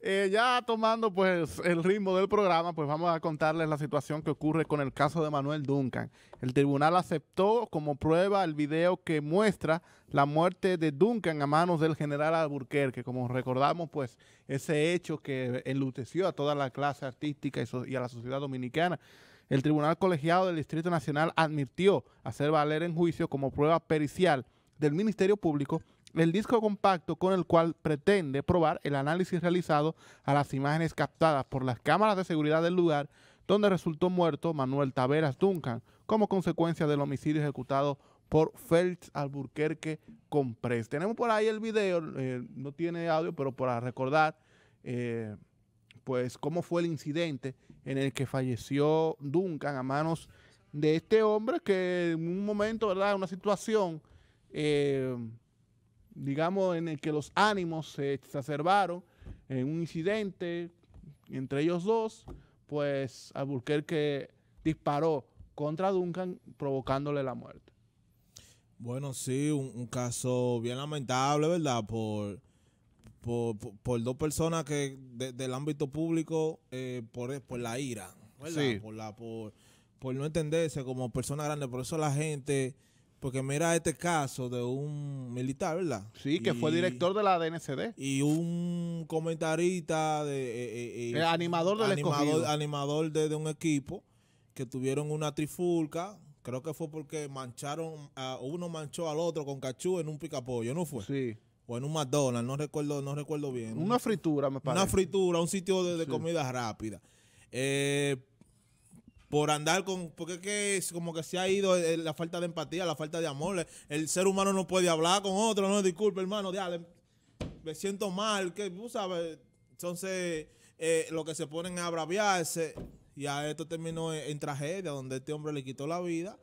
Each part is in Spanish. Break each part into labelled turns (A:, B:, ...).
A: Eh, ya tomando pues el ritmo del programa, pues vamos a contarles la situación que ocurre con el caso de Manuel Duncan. El tribunal aceptó como prueba el video que muestra la muerte de Duncan a manos del general Alburquerque, como recordamos pues ese hecho que enluteció a toda la clase artística y, y a la sociedad dominicana. El tribunal colegiado del Distrito Nacional admitió hacer valer en juicio como prueba pericial del Ministerio Público el disco compacto con el cual pretende probar el análisis realizado a las imágenes captadas por las cámaras de seguridad del lugar donde resultó muerto Manuel Taveras Duncan como consecuencia del homicidio ejecutado por Félix Alburquerque compres Tenemos por ahí el video, eh, no tiene audio, pero para recordar eh, pues cómo fue el incidente en el que falleció Duncan a manos de este hombre que en un momento, ¿verdad? Una situación... Eh, digamos, en el que los ánimos se exacerbaron en un incidente entre ellos dos, pues que disparó contra Duncan provocándole la muerte.
B: Bueno, sí, un, caso bien lamentable, ¿verdad? Por, por, dos personas que del ámbito público, eh, por, por la ira, ¿verdad? Por, la, por, por no entenderse como personas grandes. Por eso la gente porque mira este caso de un militar, ¿verdad?
A: Sí, que fue director
B: de la DNCD. Y un comentarista de... el eh, eh, eh, animador del animador, Animador de, un equipo que tuvieron una trifulca. Creo que fue porque mancharon, a, uno manchó al otro con cachú en un picapollo, ¿no fue? Sí. O en un McDonald's, no recuerdo, no recuerdo bien. Una fritura, me parece. Una fritura, un sitio de, comida rápida. Eh, por andar con. Porque es como que se ha ido eh, la falta de empatía, la falta de amor. Eh, el ser humano no puede hablar con otro, no, disculpe, hermano, ya, me siento mal, que ¿Vos sabes. Entonces, eh, lo que se ponen a abraviarse, Y a esto terminó en, tragedia, donde este hombre le quitó la vida.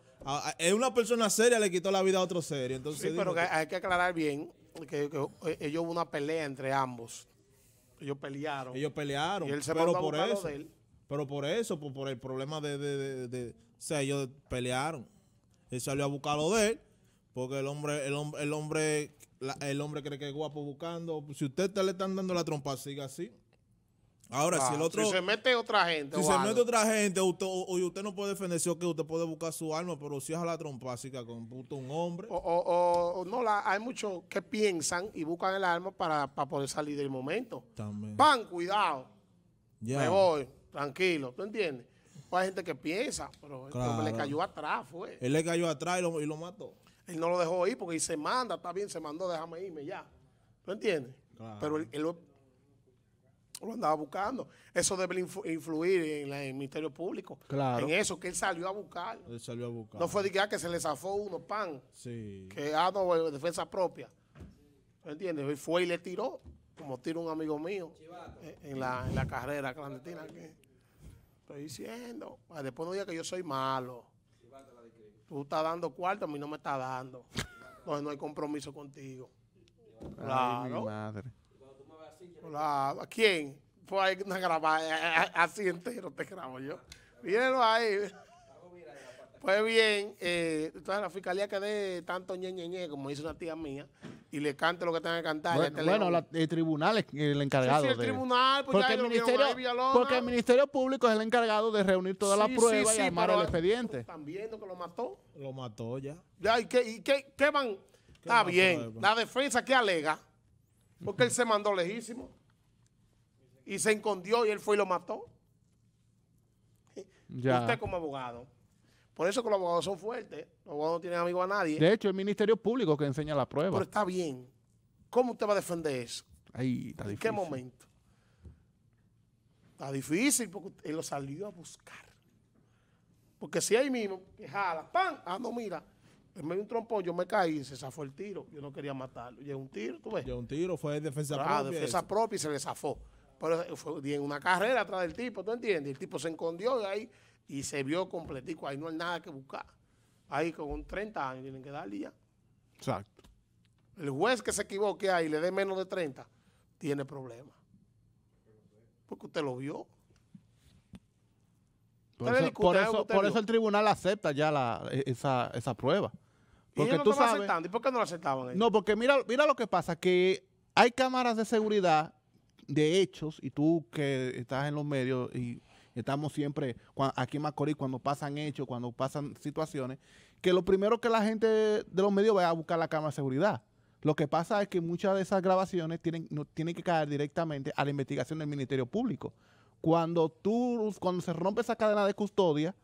B: Es una persona seria le quitó la vida a otro serio. Entonces, sí, pero hay
C: que aclarar bien que, ellos hubo una pelea entre ambos. Ellos pelearon. Ellos pelearon. Y él se pero por eso. De
B: pero por eso, por, el problema de, O sea, ellos pelearon. Él salió a buscarlo de él, porque el hombre, el, hombre, el hombre, el hombre cree que es guapo buscando. Si usted le están dando la trompa, siga así. Ahora, si el ah, otro. Si se mete
C: otra gente. Si se mete otra
B: gente, usted, usted no puede defenderse, o que usted puede buscar su arma, pero si es a la trompásica con puto un hombre.
C: O, o, no, la, hay muchos que piensan y buscan el arma para, poder salir del momento. También. Pan, cuidado. Me voy tranquilo, ¿tú entiendes? Pues hay gente que piensa, pero le cayó atrás, fue.
B: Él le cayó atrás y lo, mató.
C: Él no lo dejó ir porque se manda, está bien, se mandó, déjame irme ya. ¿Tú entiendes? Pero él, lo, andaba buscando. Eso debe influir en, el Ministerio Público. En eso que él salió a buscar.
B: Él salió a buscar. No fue de
C: que, ah, que se le zafó uno, pan. Sí. Que, ah, no, defensa propia. ¿Tú entiendes? fue y le tiró como tira un amigo mío eh, en, la, carrera clandestina. Que estoy diciendo, después no diga que yo soy malo. Tú estás dando cuarto, a mí no me estás dando. Entonces no hay compromiso contigo. Claro. madre. ¿A quién? Fue ahí una grabada, eh, eh, así entero te grabo yo. Mírenlo ahí. Pues bien, eh, entonces la fiscalía que de tanto ñe, ñe, como dice una tía mía, y le cante lo que tenga que cantar. Bueno,
A: el tribunal es el encargado. Sí, el tribunal, pues porque, el ministerio, Público es el encargado de reunir todas las pruebas y armar el expediente.
C: Están viendo que lo mató. Lo mató ya. ya ¿Y qué, qué, van? Está bien. la defensa, ¿qué alega? Porque él se mandó lejísimo. Y se escondió y él fue y lo mató.
A: Ya. Usted como
C: abogado por eso que los abogados son fuertes, los abogados no tienen amigos a nadie. De
A: hecho, el Ministerio Público que
C: enseña la prueba. Pero está bien. ¿Cómo usted va a defender eso? Ahí está ¿En qué momento? Está difícil porque él lo salió a buscar. Porque si ahí mismo, que jala, ¡pam! Ah, no, mira, en medio un trompo, yo me caí, y se zafó el tiro. Yo no quería matarlo. Llegó un tiro, tú
B: ves. Llegó un tiro, fue defensa propia. ah, propia. defensa
C: propia y se le zafó. Pero fue en una carrera atrás del tipo, ¿tú entiendes? El tipo se escondió de ahí y se vio completico. Ahí no hay nada que buscar. Ahí con 30 años tienen que darle ya. Exacto. El juez que se equivoque ahí y le dé menos de 30, tiene problemas. Porque usted lo vio. Por eso, el
A: tribunal acepta ya e, esa, prueba. Porque ¿Y tú sabes,
C: ¿Y por qué no la aceptaban ellos?
A: No, porque mira, mira lo que pasa, que hay cámaras de seguridad de hechos y tú que estás en los medios y estamos siempre aquí en Macorís cuando pasan hechos, cuando pasan situaciones, que lo primero que la gente de los medios va a buscar la cámara de seguridad. Lo que pasa es que muchas de esas grabaciones tienen, no, que caer directamente a la investigación del Ministerio Público. Cuando tú, cuando se rompe esa cadena de custodia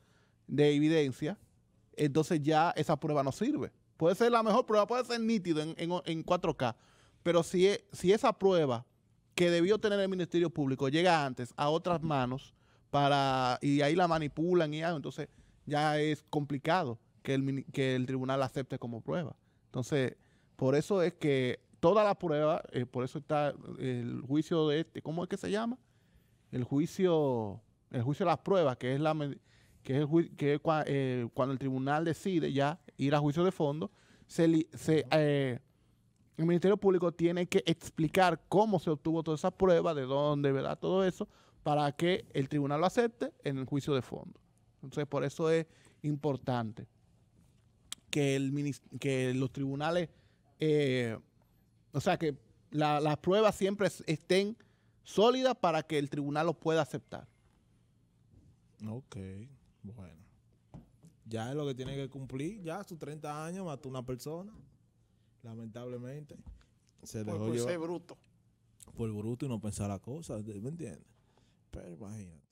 A: de evidencia, entonces ya esa prueba no sirve. Puede ser la mejor prueba, puede ser nítido en, 4K, pero si, e, si esa prueba que debió tener el Ministerio Público llega antes a otras manos, para y ahí la manipulan y algo. Entonces ya es complicado que el, que el tribunal acepte como prueba. Entonces, por eso es que toda la prueba, eh, por eso está el juicio de este, ¿cómo es que se llama? El juicio, el juicio de las pruebas, que es la que que eh, cuando el tribunal decide ya ir a juicio de fondo, se, eh, el Ministerio Público tiene que explicar cómo se obtuvo toda esa prueba, de dónde, ¿verdad? Todo eso, para que el tribunal lo acepte en el juicio de fondo. Entonces, por eso es importante que, el, que los tribunales, eh, o sea, que las pruebas siempre estén sólidas para que el tribunal lo pueda aceptar.
B: Ok, bueno. Ya es lo que tiene que cumplir, ya sus 30 años mató una persona, lamentablemente. Se por, dejó por ser bruto. Por bruto y no pensar la cosa, ¿me entiendes? Pero imagínate.